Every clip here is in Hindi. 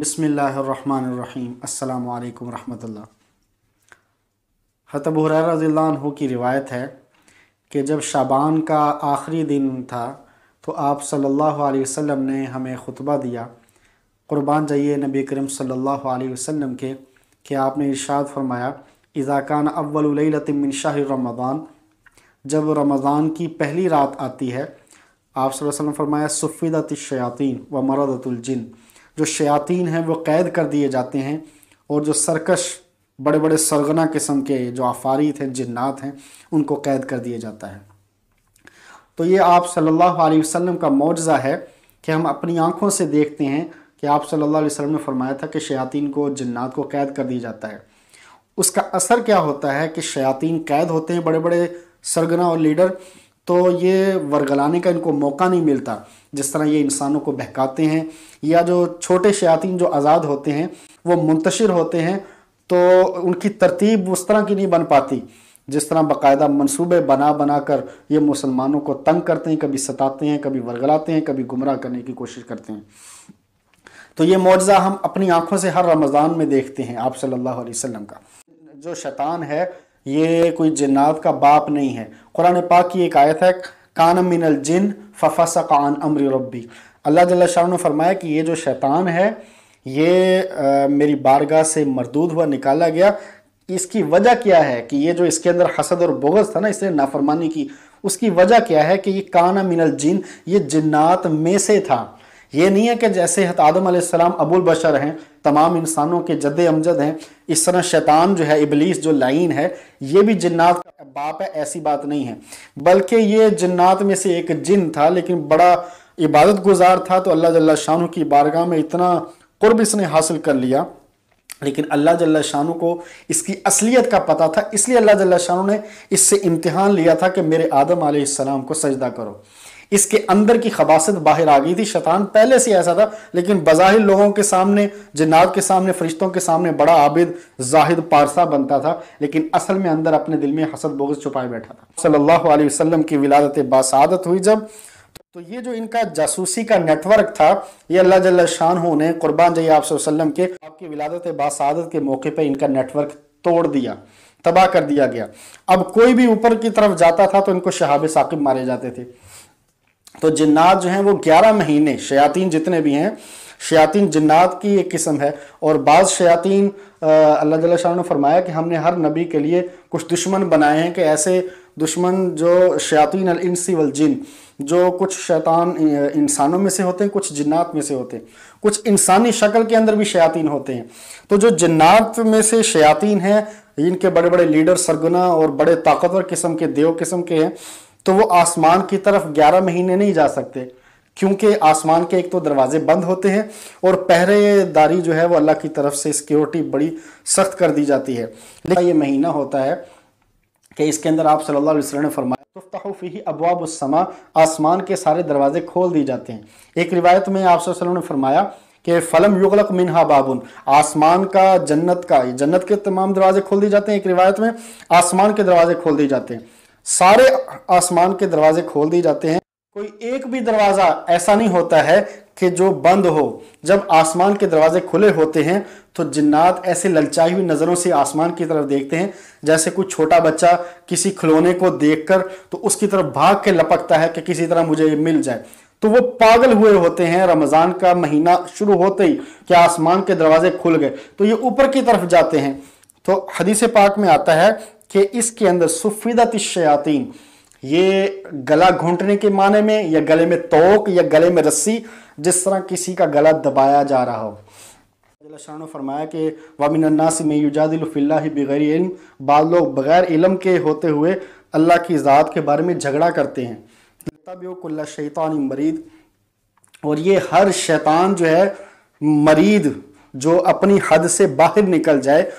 बसमीम् अल्लाम वरहमल्ला हतब रज़ील्हु की रिवायत है कि जब शाबान का आखिरी दिन था तो आप सल्लल्लाहु अलैहि वसल्लम ने हमें ख़ुतबा दिया क़ुरबान जाइए नबी करीम सल्लल्लाहु अलैहि वसल्लम के कि आपने इरशाद फरमाया इज़ाकान अव्वलतमिन शाह रमज़ान जब रमज़ान की पहली रात आती है आप वसल्लम फरमाया सफ़ीदत शयातीन व मरदतुलजिन जो शयातीन हैं वो कैद कर दिए जाते हैं और जो सरकश बड़े बड़े सरगना किस्म के जो आफारीत हैं जन्नात हैं उनको कैद कर दिया जाता है तो ये आप सल्लल्लाहु अलैहि वसल्लम का मुआजा है कि हम अपनी आँखों से देखते हैं कि आप सल्लल्लाहु अलैहि वसल्लम ने फरमाया था कि शयातीन को जन्नात को कैद कर दिया जाता है उसका असर क्या होता है कि शयातीन कैद होते हैं बड़े बड़े सरगना और लीडर तो ये वर्गलाने का इनको मौका नहीं मिलता जिस तरह ये इंसानों को बहकाते हैं या जो छोटे शयातीन जो आज़ाद होते हैं वो मुंतशिर होते हैं तो उनकी तरतीब उस तरह की नहीं बन पाती जिस तरह बाकायदा मंसूबे बना बना कर ये मुसलमानों को तंग करते हैं कभी सताते हैं कभी वर्गलाते हैं कभी गुमराह करने की कोशिश करते हैं तो ये मुआवजा हम अपनी आंखों से हर रमज़ान में देखते हैं आप सल्लल्लाहु अलैहि वसल्लम का जो शैतान है ये कोई जन्नात का बाप नहीं है कुरान पाक की एक आयत है कान मिनल जिन फफसा कान अमर रब्बी अल्लाह जल्ला ने फरमाया कि ये जो शैतान है ये आ, मेरी बारगाह से मरदूद हुआ निकाला गया इसकी वजह क्या है कि ये जो इसके अंदर हसद और बोगस था ना इसने नाफरमानी की उसकी वजह क्या है कि ये काना मिनल जिन ये जन्नात में से था ये नहीं है कि जैसे हत आदम आसमाम अबुल बशर हैं तमाम इंसानों के जद अमजद हैं इस तरह शैतान जो है इबलीस जो लाइन है ये भी जन्नात का बाप है ऐसी बात नहीं है बल्कि ये जन्नात में से एक जिन था लेकिन बड़ा इबादत गुजार था तो अल्लाह जल्ला शाह की बारगाह में इतना कुर्ब इसने हासिल कर लिया लेकिन अल्लाह जल्ला शाहू को इसकी असलियत का पता था इसलिए अल्लाह जल्ला शाहू ने इससे इम्तहान लिया था कि मेरे आदम आसमाम को सजदा करो इसके अंदर की खबासत बाहर आ गई थी शैतान पहले से ऐसा था लेकिन बज़ाहिर लोगों के सामने जनाब के सामने फरिश्तों के सामने बड़ा आबिद जाहिद पारसा बनता था लेकिन असल में अंदर अपने दिल में हसद बोगस छुपाए बैठा था सल्लल्लाहु अलैहि वसल्लम की विलादत बासादत हुई जब तो ये जो इनका जासूसी का नेटवर्क था ये अल्लाह जल्ला शान ने कुरबान जय आप के आपकी विलादत बासादत के मौके पर इनका नेटवर्क तोड़ दिया तबाह कर दिया गया अब कोई भी ऊपर की तरफ जाता था तो इनको शहाबे साकिब मारे जाते थे तो जिन्नात जो हैं वो 11 महीने शयातीन जितने भी हैं शयातीन जन्नात की एक किस्म है और बाज़ शयातीन अल्लाह ताला शाह ने फरमाया कि हमने हर नबी के लिए कुछ दुश्मन बनाए हैं कि ऐसे दुश्मन जो शयातीन इंसी वल जिन जो कुछ शैतान इंसानों में से होते हैं कुछ जिन्नात में से होते हैं कुछ इंसानी शक्ल के अंदर भी शयातीन होते हैं तो जो जन्नात में से शयातीन हैं इनके बड़े बड़े लीडर सरगना और बड़े ताकतवर किस्म के देव किस्म के हैं तो वो आसमान की तरफ 11 महीने नहीं जा सकते क्योंकि आसमान के एक तो दरवाजे बंद होते हैं और पहरेदारी जो है वो अल्लाह की तरफ से सिक्योरिटी बड़ी सख्त कर दी जाती है लेकिन ये महीना होता है कि इसके अंदर आप सल्लल्लाहु अलैहि वसल्लम ने फरमाया तुफ्ताफ़ी अबवाब उसमा आसमान के सारे दरवाजे खोल दिए जाते हैं एक रिवायत में आप वसल्लम ने फरमाया कि फ़लम युगलक मिनहा बाबुन आसमान का जन्नत का जन्नत के तमाम दरवाजे खोल दिए जाते हैं एक रिवायत में आसमान के दरवाजे खोल दिए जाते हैं सारे आसमान के दरवाजे खोल दिए जाते हैं कोई एक भी दरवाज़ा ऐसा नहीं होता है कि जो बंद हो जब आसमान के दरवाजे खुले होते हैं तो जिन्नात ऐसे ललचाई हुई नज़रों से आसमान की तरफ देखते हैं जैसे कोई छोटा बच्चा किसी खिलौने को देखकर तो उसकी तरफ भाग के लपकता है कि किसी तरह मुझे ये मिल जाए तो वो पागल हुए होते हैं रमज़ान का महीना शुरू होते ही कि आसमान के दरवाजे खुल गए तो ये ऊपर की तरफ जाते हैं तो हदीस पाक में आता है कि इसके अंदर सुफीदत शयातीन ये गला घोंटने के माने में या गले में तोक या गले में रस्सी जिस तरह किसी का गला दबाया जा रहा हो शाह फरमाया कि वामिनन्नास में युजादिलफिल्ला बगैर इल्म बाद लोग बगैर इलम के होते हुए अल्लाह की ज़ात के बारे में झगड़ा करते हैं तबियकुल्ला शैतान मरीद और ये हर शैतान जो है मरीद जो अपनी हद से बाहर निकल जाए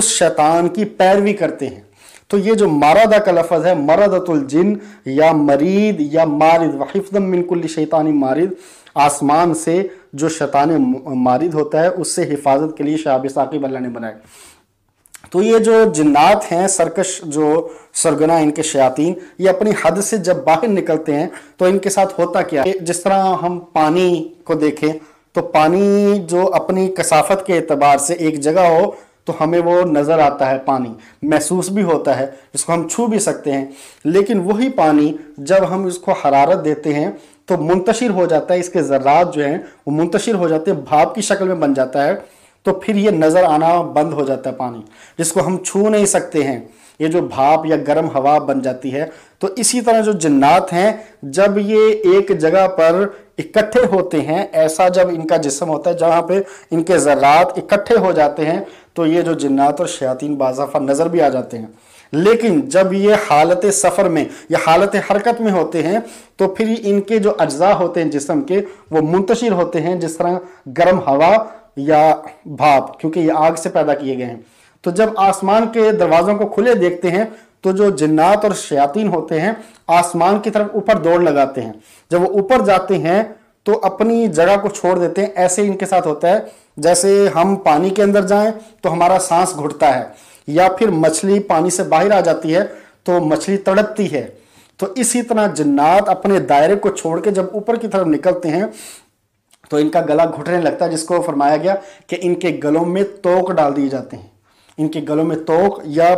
उस शैतान की पैरवी करते हैं तो ये जो मारादा का लफज है मरदतुल जिन या मरीद या मारिद वहिफ़म मिनकुल्ली शैतानी मारिद आसमान से जो शैतान मारिद होता है उससे हिफाजत के लिए शाहब साकिब अल्लाह ने बनाए तो ये जो जिन्नात हैं सरकश जो सरगना इनके शयातीन ये अपनी हद से जब बाहर निकलते हैं तो इनके साथ होता क्या है जिस तरह हम पानी को देखें तो पानी जो अपनी कसाफत के अतबार से एक जगह हो तो हमें वो नज़र आता है पानी महसूस भी होता है इसको हम छू भी सकते हैं लेकिन वही पानी जब हम इसको हरारत देते हैं तो मुंतशिर हो जाता है इसके ज़रात जो हैं वो मुंतशिर हो जाते हैं भाप की शक्ल में बन जाता है तो फिर ये नज़र आना बंद हो जाता है पानी जिसको हम छू नहीं सकते हैं ये जो भाप या गर्म हवा बन जाती है तो इसी तरह जो जन्नात हैं जब ये एक जगह पर इकट्ठे होते हैं ऐसा जब इनका जिसम होता है जहाँ पे इनके ज़रात इकट्ठे हो जाते हैं तो ये जो जिन्नात और शयातीन बाजाफा नज़र भी आ जाते हैं लेकिन जब ये हालत सफ़र में या हालत हरकत में होते हैं तो फिर इनके जो अज्जा होते हैं जिसम के वो मुंतशिर होते हैं जिस तरह गर्म हवा या भाप क्योंकि ये आग से पैदा किए गए हैं तो जब आसमान के दरवाज़ों को खुले देखते हैं तो जो जिन्नात और शयातीन होते हैं आसमान की तरफ ऊपर दौड़ लगाते हैं जब वो ऊपर जाते हैं तो अपनी जगह को छोड़ देते हैं ऐसे इनके साथ होता है जैसे हम पानी के अंदर जाएं तो हमारा सांस घुटता है या फिर मछली पानी से बाहर आ जाती है तो मछली तड़पती है तो इसी तरह जन्नात अपने दायरे को छोड़ के जब ऊपर की तरफ निकलते हैं तो इनका गला घुटने लगता है जिसको फरमाया गया कि इनके गलों में तोक डाल दिए जाते हैं इनके गलों में तोक या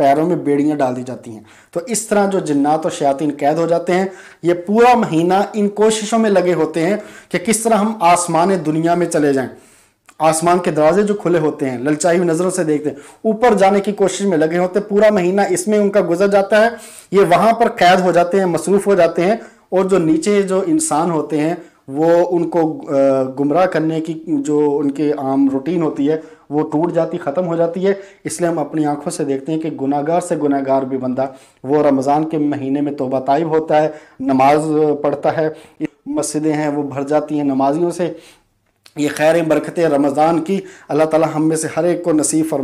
पैरों में बेड़ियाँ डाल दी जाती हैं तो इस तरह जो जिन्नात और शयातीन कैद हो जाते हैं ये पूरा महीना इन कोशिशों में लगे होते हैं कि किस तरह हम आसमान दुनिया में चले जाएं आसमान के दरवाजे जो खुले होते हैं ललचाई हुई नज़रों से देखते हैं ऊपर जाने की कोशिश में लगे होते हैं पूरा महीना इसमें उनका गुजर जाता है ये वहाँ पर कैद हो जाते हैं मसरूफ़ हो जाते हैं और जो नीचे जो इंसान होते हैं वो उनको गुमराह करने की जो उनके आम रूटीन होती है वो टूट जाती ख़त्म हो जाती है इसलिए हम अपनी आंखों से देखते हैं कि गुनागार से गुनागार भी बंदा वो रमज़ान के महीने में तोबा तयब होता है नमाज पढ़ता है मस्जिदें हैं वो भर जाती हैं नमाजियों से ये खैर बरकतें रमज़ान की अल्लाह ताला हम में से हर एक को नसीब फरमा